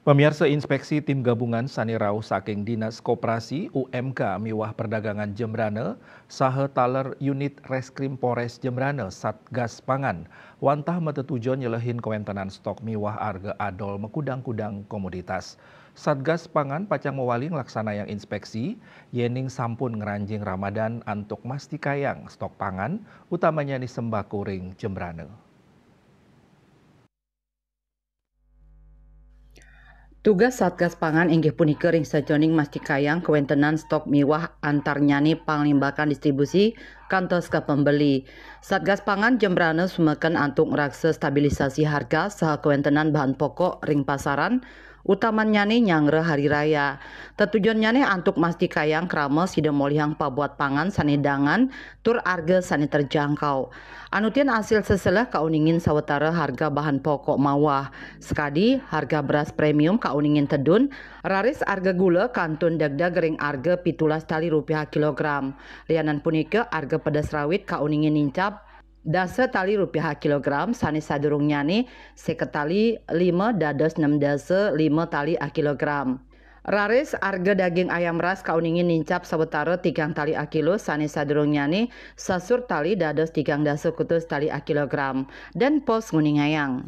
Pemirsa inspeksi tim gabungan Sanirau saking Dinas Koperasi UMK Miwah Perdagangan Jembrane, Sahe Taler Unit Reskrim Polres Jembrane Satgas Pangan, wantah metetujon nyelehin kewentenan stok miwah arga adol mekudang-kudang komoditas. Satgas Pangan Pacang Mewali laksana yang inspeksi, Yening Sampun Ngeranjing Ramadan antuk mastikayang stok pangan, utamanya di Sembako Ring Jembrane. Tugas Satgas Pangan inggih punika sejoning Mas Cikayang kewentenan stok miwah antarnyani panglimbakan distribusi kantos ke pembeli. Satgas Pangan Jembrana sumeken antuk raksa stabilisasi harga saha kewentenan bahan pokok ring pasaran utama nih nyangre hari raya. Tetujuan nih antuk masti kayang krama sida molihang pabuat pangan sani sanedangan tur arga sani terjangkau. Anutian hasil seselah kauningin sawetara harga bahan pokok mawah. Sekadi harga beras premium kauningin tedun, raris arga gula kantun dagda gering arga pitulas tali rupiah kilogram. Lianan punike arga pedas rawit kauningin incap Dasa tali rupiah kilogram sani sadurungnya nih seketali lima dados enam dase lima tali a kilogram. Raris harga daging ayam ras kauningin nincap sebetara tigang tali a kilo sani sadurungnya nih sasur tali dados tigang dase kutus tali a kilogram dan pos nguning ayang.